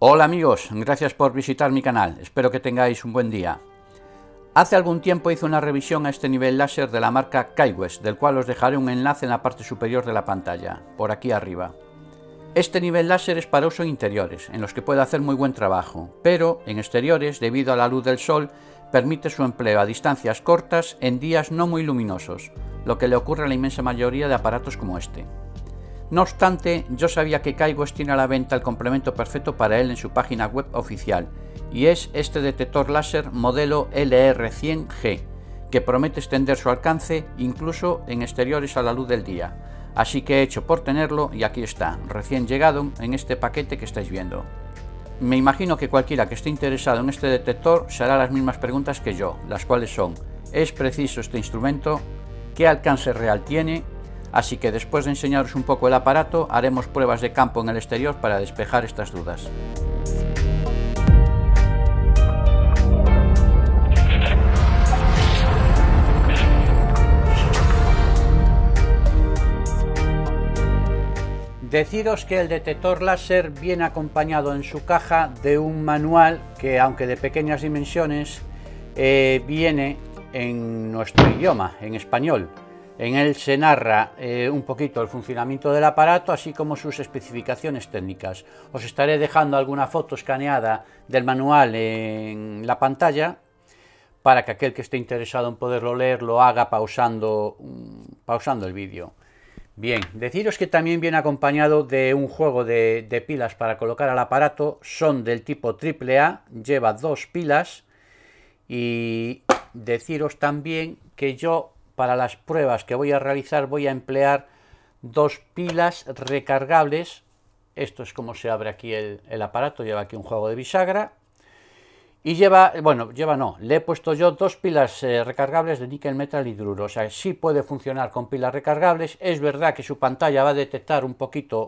Hola amigos, gracias por visitar mi canal, espero que tengáis un buen día. Hace algún tiempo hice una revisión a este nivel láser de la marca Kaiwest, del cual os dejaré un enlace en la parte superior de la pantalla, por aquí arriba. Este nivel láser es para uso en interiores, en los que puede hacer muy buen trabajo, pero en exteriores, debido a la luz del sol, permite su empleo a distancias cortas en días no muy luminosos, lo que le ocurre a la inmensa mayoría de aparatos como este. No obstante, yo sabía que Kaigos tiene a la venta el complemento perfecto para él en su página web oficial, y es este detector láser modelo LR100G, que promete extender su alcance incluso en exteriores a la luz del día. Así que he hecho por tenerlo y aquí está, recién llegado en este paquete que estáis viendo. Me imagino que cualquiera que esté interesado en este detector se hará las mismas preguntas que yo, las cuales son, ¿es preciso este instrumento? ¿Qué alcance real tiene? Así que después de enseñaros un poco el aparato, haremos pruebas de campo en el exterior para despejar estas dudas. Deciros que el detector láser viene acompañado en su caja de un manual que, aunque de pequeñas dimensiones, eh, viene en nuestro idioma, en español. En él se narra eh, un poquito el funcionamiento del aparato, así como sus especificaciones técnicas. Os estaré dejando alguna foto escaneada del manual en la pantalla para que aquel que esté interesado en poderlo leer lo haga pausando, mm, el vídeo. Bien, deciros que también viene acompañado de un juego de, de pilas para colocar al aparato. Son del tipo AAA, lleva dos pilas. Y deciros también que yo para las pruebas que voy a realizar voy a emplear dos pilas recargables. Esto es como se abre aquí el, aparato, lleva aquí un juego de bisagra. Y lleva, bueno, lleva no, le he puesto yo dos pilas eh, recargables de níquel metal hidruro. O sea, sí puede funcionar con pilas recargables. Es verdad que su pantalla va a detectar un poquito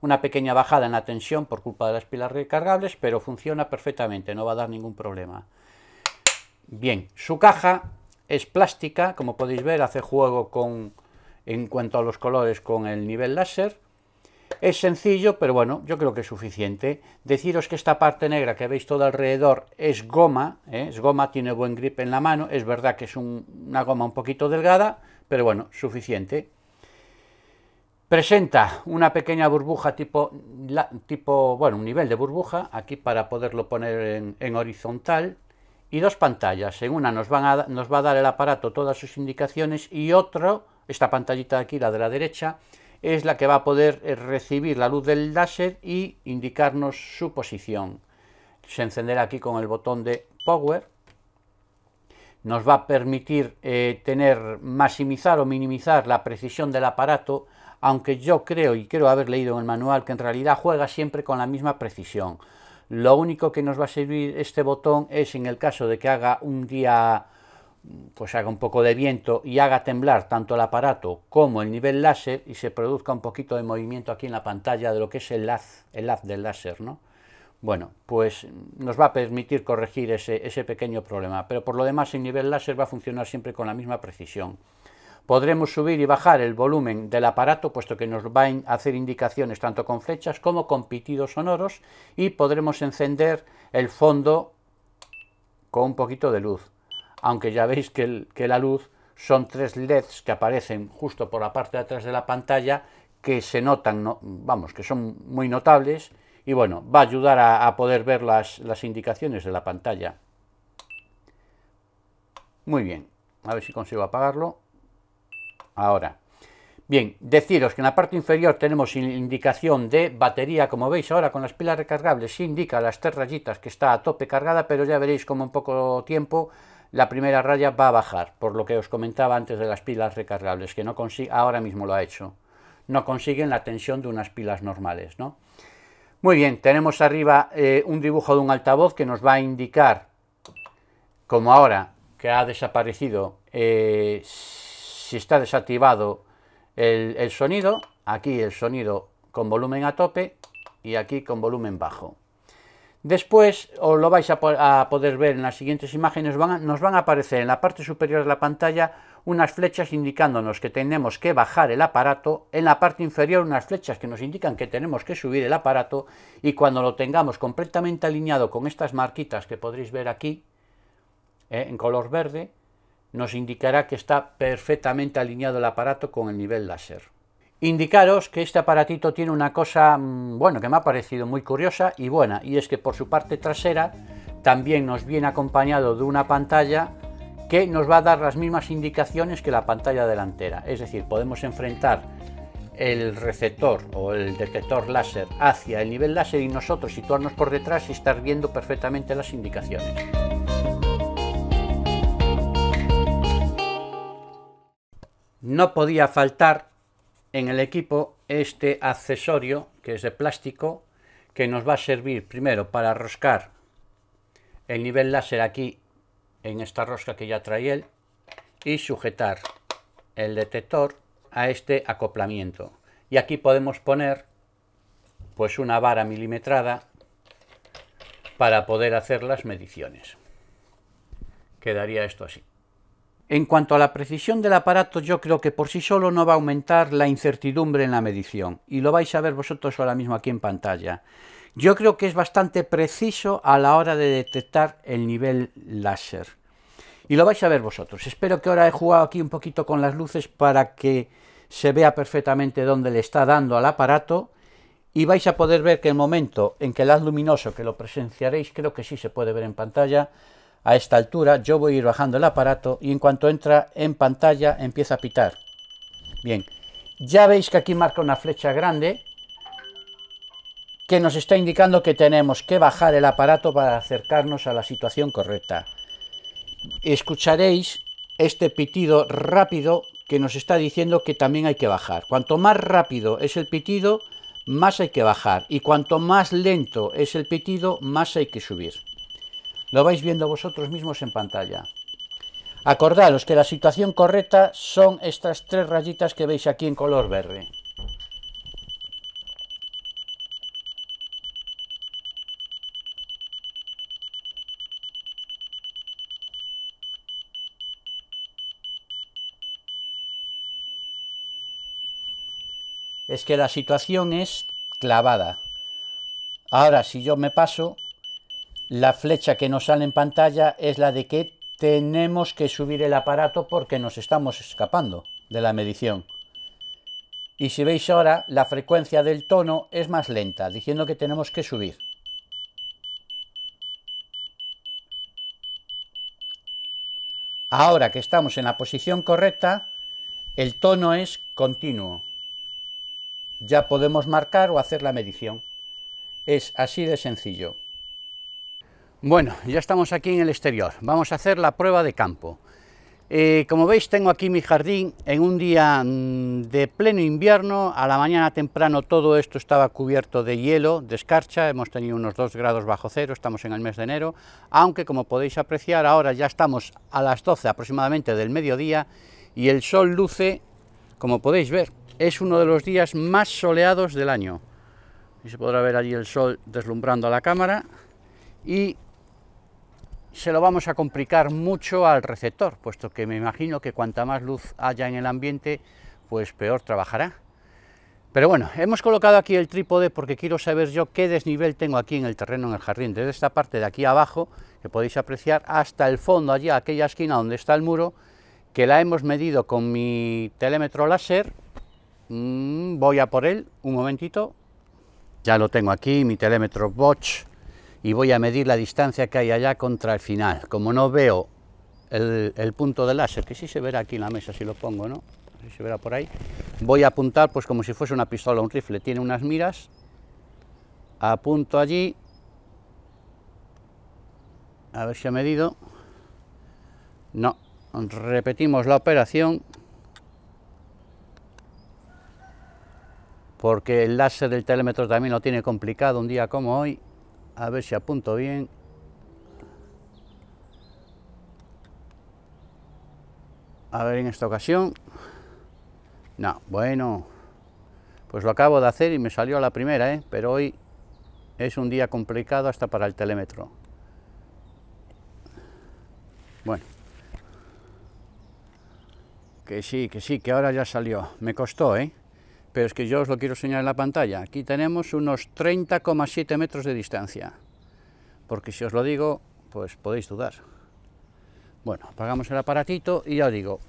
una pequeña bajada en la tensión por culpa de las pilas recargables, pero funciona perfectamente, no va a dar ningún problema. Bien, su caja es plástica, como podéis ver hace juego con, en cuanto a los colores con el nivel láser. Es sencillo, pero bueno, yo creo que es suficiente. Deciros que esta parte negra que veis todo alrededor es goma, ¿eh? es goma, tiene buen grip en la mano, es verdad que es una goma un poquito delgada, pero bueno, suficiente. Presenta una pequeña burbuja tipo, bueno, un nivel de burbuja, aquí para poderlo poner en horizontal, y dos pantallas. En una nos, nos va a dar el aparato todas sus indicaciones y otro, esta pantallita de aquí, la de la derecha, es la que va a poder eh, recibir la luz del láser y indicarnos su posición. Se encenderá aquí con el botón de Power. Nos va a permitir eh, tener, maximizar o minimizar la precisión del aparato, aunque yo creo y quiero haber leído en el manual que en realidad juega siempre con la misma precisión. Lo único que nos va a servir este botón es en el caso de que haga un día, pues haga un poco de viento y haga temblar tanto el aparato como el nivel láser y se produzca un poquito de movimiento aquí en la pantalla de lo que es el haz, del láser, ¿no? Bueno, pues nos va a permitir corregir ese pequeño problema, pero por lo demás el nivel láser va a funcionar siempre con la misma precisión. Podremos subir y bajar el volumen del aparato, puesto que nos va a hacer indicaciones tanto con flechas como con pitidos sonoros, y podremos encender el fondo con un poquito de luz. Aunque ya veis que, la luz son tres LEDs que aparecen justo por la parte de atrás de la pantalla, que se notan, vamos, que son muy notables, y bueno, va a ayudar a, poder ver las indicaciones de la pantalla. Muy bien, a ver si consigo apagarlo. Ahora, bien, deciros que en la parte inferior tenemos indicación de batería, como veis ahora con las pilas recargables, sí indica las tres rayitas que está a tope cargada, pero ya veréis como en poco tiempo la primera raya va a bajar, por lo que os comentaba antes de las pilas recargables, que no consigue, ahora mismo lo ha hecho, no consiguen la tensión de unas pilas normales, ¿no? Muy bien, tenemos arriba eh, un dibujo de un altavoz que nos va a indicar, como ahora que ha desaparecido, eh, si está desactivado el, sonido, aquí el sonido con volumen a tope y aquí con volumen bajo. Después, os lo vais a, poder ver en las siguientes imágenes, nos van a aparecer en la parte superior de la pantalla unas flechas indicándonos que tenemos que bajar el aparato, en la parte inferior unas flechas que nos indican que tenemos que subir el aparato y cuando lo tengamos completamente alineado con estas marquitas que podréis ver aquí, eh, en color verde, nos indicará que está perfectamente alineado el aparato con el nivel láser. Indicaros que este aparatito tiene una cosa, mm, bueno, que me ha parecido muy curiosa y buena, y es que por su parte trasera también nos viene acompañado de una pantalla que nos va a dar las mismas indicaciones que la pantalla delantera. Es decir, podemos enfrentar el receptor o el detector láser hacia el nivel láser y nosotros situarnos por detrás y estar viendo perfectamente las indicaciones. no podía faltar en el equipo este accesorio que es de plástico que nos va a servir primero para roscar el nivel láser aquí en esta rosca que ya trae él y sujetar el detector a este acoplamiento y aquí podemos poner pues una vara milimetrada para poder hacer las mediciones quedaría esto así en cuanto a la precisión del aparato, yo creo que por sí solo no va a aumentar la incertidumbre en la medición, y lo vais a ver vosotros ahora mismo aquí en pantalla. Yo creo que es bastante preciso a la hora de detectar el nivel láser. Y lo vais a ver vosotros. Espero que ahora he jugado aquí un poquito con las luces para que se vea perfectamente dónde le está dando al aparato. Y vais a poder ver que el momento en que el haz luminoso, que lo presenciaréis, creo que sí se puede ver en pantalla, a esta altura yo voy a ir bajando el aparato y en cuanto entra en pantalla empieza a pitar. Bien, ya veis que aquí marca una flecha grande que nos está indicando que tenemos que bajar el aparato para acercarnos a la situación correcta. Escucharéis este pitido rápido que nos está diciendo que también hay que bajar. Cuanto más rápido es el pitido, más hay que bajar. Y cuanto más lento es el pitido, más hay que subir. Lo vais viendo vosotros mismos en pantalla. Acordaros que la situación correcta son estas tres rayitas que veis aquí en color verde. Es que la situación es clavada. Ahora, si yo me paso, la flecha que nos sale en pantalla es la de que tenemos que subir el aparato porque nos estamos escapando de la medición. Y si veis ahora, la frecuencia del tono es más lenta, diciendo que tenemos que subir. Ahora que estamos en la posición correcta, el tono es continuo. Ya podemos marcar o hacer la medición. Es así de sencillo. Bueno, ya estamos aquí en el exterior. Vamos a hacer la prueba de campo. Eh, como veis, tengo aquí mi jardín en un día mm, de pleno invierno. A la mañana temprano todo esto estaba cubierto de hielo, de escarcha. Hemos tenido unos 2 grados bajo cero, estamos en el mes de enero. Aunque, como podéis apreciar, ahora ya estamos a las 12 aproximadamente del mediodía y el sol luce, como podéis ver, es uno de los días más soleados del año. Y se podrá ver allí el sol deslumbrando a la cámara. Y se lo vamos a complicar mucho al receptor, puesto que me imagino que cuanta más luz haya en el ambiente, pues peor trabajará. Pero bueno, hemos colocado aquí el trípode porque quiero saber yo qué desnivel tengo aquí en el terreno, en el jardín, desde esta parte de aquí abajo, que podéis apreciar, hasta el fondo, allí, aquella esquina donde está el muro, que la hemos medido con mi telémetro láser, mm, voy a por él, un momentito, ya lo tengo aquí, mi telémetro Bosch y voy a medir la distancia que hay allá contra el final. Como no veo el, punto de láser, que sí se verá aquí en la mesa si lo pongo, ¿no? Si se verá por ahí. Voy a apuntar pues como si fuese una pistola o un rifle. Tiene unas miras. Apunto allí. A ver si ha medido. No. Repetimos la operación. Porque el láser del telémetro también lo tiene complicado un día como hoy a ver si apunto bien. A ver en esta ocasión. No, bueno, pues lo acabo de hacer y me salió a la primera, ¿eh? pero hoy es un día complicado hasta para el telémetro. Bueno, que sí, que sí, que ahora ya salió. Me costó, ¿eh? pero es que yo os lo quiero señalar en la pantalla. Aquí tenemos unos 30,7 metros de distancia, porque si os lo digo, pues podéis dudar. Bueno, apagamos el aparatito y ya os digo,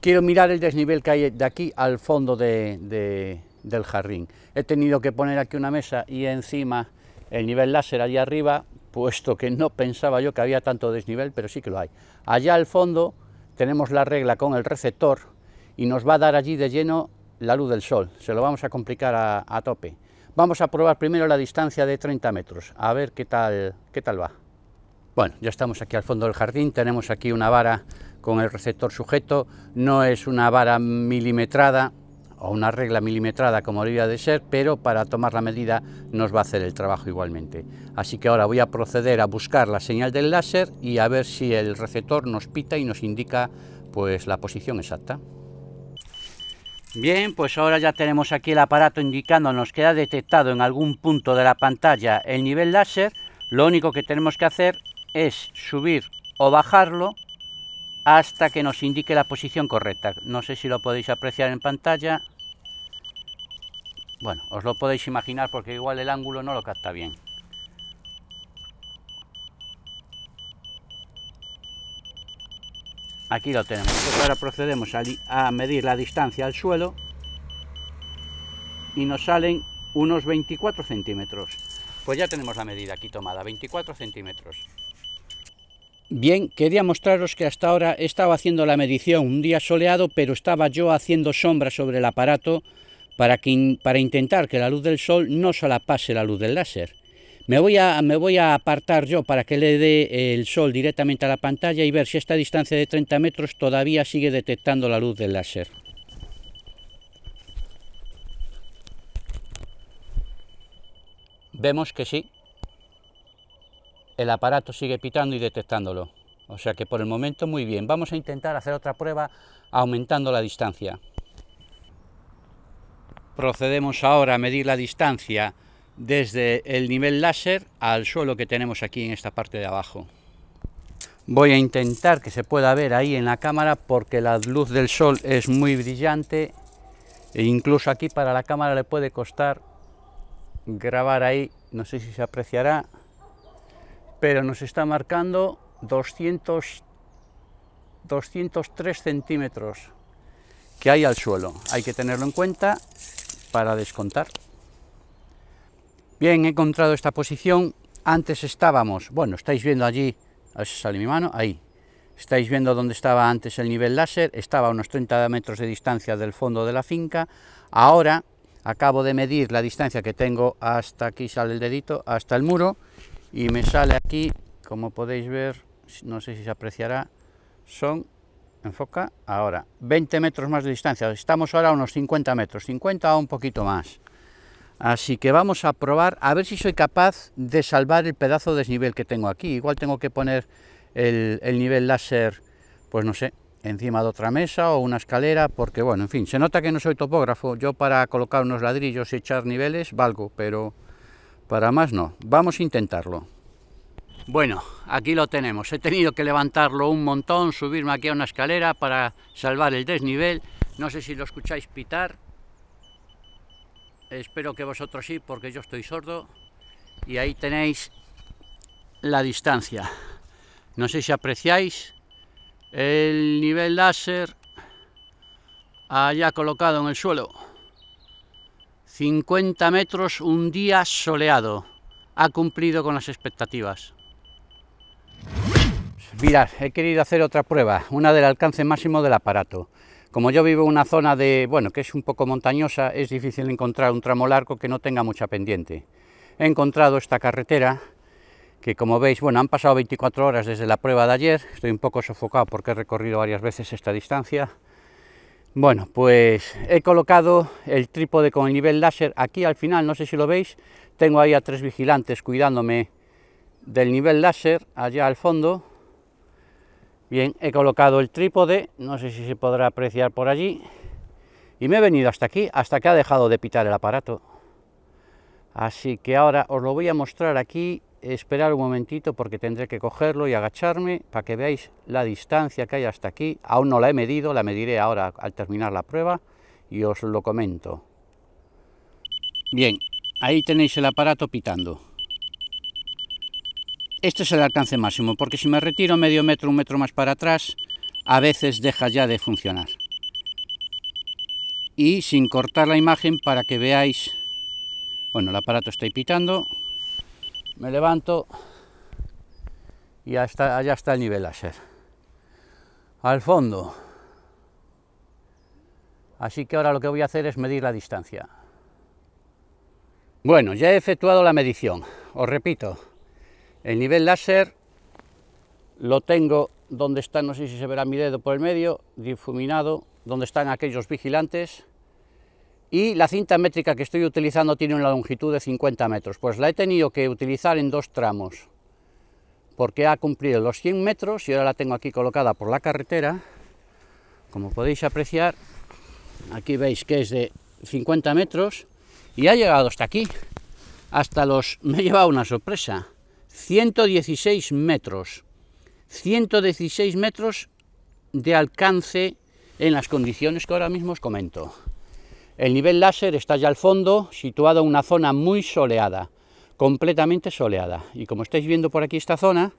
quiero mirar el desnivel que hay de aquí al fondo del jardín. He tenido que poner aquí una mesa y encima el nivel láser allí arriba, puesto que no pensaba yo que había tanto desnivel, pero sí que lo hay. Allá al fondo tenemos la regla con el receptor y nos va a dar allí de lleno la luz del sol, se lo vamos a complicar a, tope. Vamos a probar primero la distancia de 30 metros, a ver qué tal, qué tal va. Bueno, ya estamos aquí al fondo del jardín, tenemos aquí una vara con el receptor sujeto, no es una vara milimetrada o una regla milimetrada como debería de ser, pero para tomar la medida nos va a hacer el trabajo igualmente. Así que ahora voy a proceder a buscar la señal del láser y a ver si el receptor nos pita y nos indica pues la posición exacta. Bien, pues ahora ya tenemos aquí el aparato indicando, que ha detectado en algún punto de la pantalla el nivel láser. Lo único que tenemos que hacer es subir o bajarlo hasta que nos indique la posición correcta. No sé si lo podéis apreciar en pantalla. Bueno, os lo podéis imaginar porque igual el ángulo no lo capta bien. Aquí lo tenemos. Pues ahora procedemos a, medir la distancia al suelo y nos salen unos 24 centímetros. Pues ya tenemos la medida aquí tomada, 24 centímetros. Bien, quería mostraros que hasta ahora estaba haciendo la medición un día soleado, pero estaba yo haciendo sombra sobre el aparato para, para intentar que la luz del sol no solapase la luz del láser. Me voy, a, me voy a apartar yo para que le dé el sol directamente a la pantalla y ver si esta distancia de 30 metros todavía sigue detectando la luz del láser. Vemos que sí, el aparato sigue pitando y detectándolo. O sea que por el momento muy bien. Vamos a intentar hacer otra prueba aumentando la distancia. Procedemos ahora a medir la distancia desde el nivel láser al suelo que tenemos aquí en esta parte de abajo. Voy a intentar que se pueda ver ahí en la cámara porque la luz del sol es muy brillante e incluso aquí para la cámara le puede costar grabar ahí, no sé si se apreciará, pero nos está marcando 200, 203 centímetros que hay al suelo. Hay que tenerlo en cuenta para descontar. Bien, he encontrado esta posición. Antes estábamos, bueno, estáis viendo allí, a ver si sale mi mano, ahí. Estáis viendo donde estaba antes el nivel láser, estaba a unos 30 metros de distancia del fondo de la finca. Ahora acabo de medir la distancia que tengo hasta aquí, sale el dedito, hasta el muro, y me sale aquí, como podéis ver, no sé si se apreciará, son, enfoca, ahora, 20 metros más de distancia, estamos ahora a unos 50 metros, 50 o un poquito más. Así que vamos a probar a ver si soy capaz de salvar el pedazo de desnivel que tengo aquí. Igual tengo que poner el, nivel láser, pues no sé, encima de otra mesa o una escalera, porque bueno, en fin, se nota que no soy topógrafo. Yo para colocar unos ladrillos y echar niveles valgo, pero para más no. Vamos a intentarlo. Bueno, aquí lo tenemos. He tenido que levantarlo un montón, subirme aquí a una escalera para salvar el desnivel. No sé si lo escucháis pitar, espero que vosotros sí, porque yo estoy sordo, y ahí tenéis la distancia. No sé si apreciáis el nivel láser allá colocado en el suelo. 50 metros, un día soleado. Ha cumplido con las expectativas. Mirad, he querido hacer otra prueba, una del alcance máximo del aparato. Como yo vivo en una zona de, bueno, que es un poco montañosa, es difícil encontrar un tramo largo que no tenga mucha pendiente. He encontrado esta carretera que como veis, bueno, han pasado 24 horas desde la prueba de ayer, estoy un poco sofocado porque he recorrido varias veces esta distancia. Bueno, pues he colocado el trípode con el nivel láser aquí al final, no sé si lo veis, tengo ahí a tres vigilantes cuidándome del nivel láser allá al fondo Bien, he colocado el trípode, no sé si se podrá apreciar por allí, y me he venido hasta aquí, hasta que ha dejado de pitar el aparato. Así que ahora os lo voy a mostrar aquí, esperar un momentito porque tendré que cogerlo y agacharme para que veáis la distancia que hay hasta aquí. Aún no la he medido, la mediré ahora al terminar la prueba y os lo comento. Bien, ahí tenéis el aparato pitando. Este es el alcance máximo, porque si me retiro medio metro, un metro más para atrás, a veces deja ya de funcionar. Y sin cortar la imagen para que veáis... Bueno, el aparato está pitando, me levanto y allá está el nivel láser. Al fondo. Así que ahora lo que voy a hacer es medir la distancia. Bueno, ya he efectuado la medición. Os repito, el nivel láser lo tengo donde está, no sé si se verá mi dedo por el medio, difuminado, donde están aquellos vigilantes. Y la cinta métrica que estoy utilizando tiene una longitud de 50 metros, pues la he tenido que utilizar en dos tramos, porque ha cumplido los 100 metros y ahora la tengo aquí colocada por la carretera. Como podéis apreciar, aquí veis que es de 50 metros y ha llegado hasta aquí. Hasta los... me he llevado una sorpresa. 116 metros, 116 metros de alcance en las condiciones que ahora mismo os comento. El nivel láser está ya al fondo, situado en una zona muy soleada, completamente soleada. Y como estáis viendo por aquí esta zona,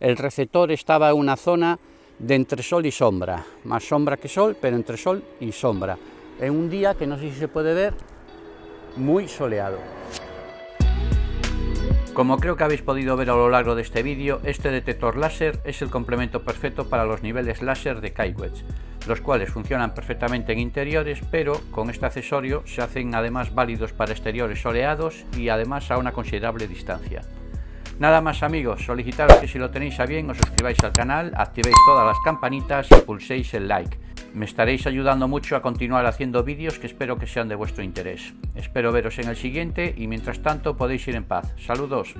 el receptor estaba en una zona de entre sol y sombra, más sombra que sol, pero entre sol y sombra, en un día que no sé si se puede ver, muy soleado. Como creo que habéis podido ver a lo largo de este vídeo, este detector láser es el complemento perfecto para los niveles láser de Kaiwets, los cuales funcionan perfectamente en interiores, pero con este accesorio se hacen además válidos para exteriores soleados y además a una considerable distancia. Nada más amigos, solicitaros que si lo tenéis a bien os suscribáis al canal, activéis todas las campanitas y pulséis el like. Me estaréis ayudando mucho a continuar haciendo vídeos que espero que sean de vuestro interés. Espero veros en el siguiente y mientras tanto podéis ir en paz. Saludos.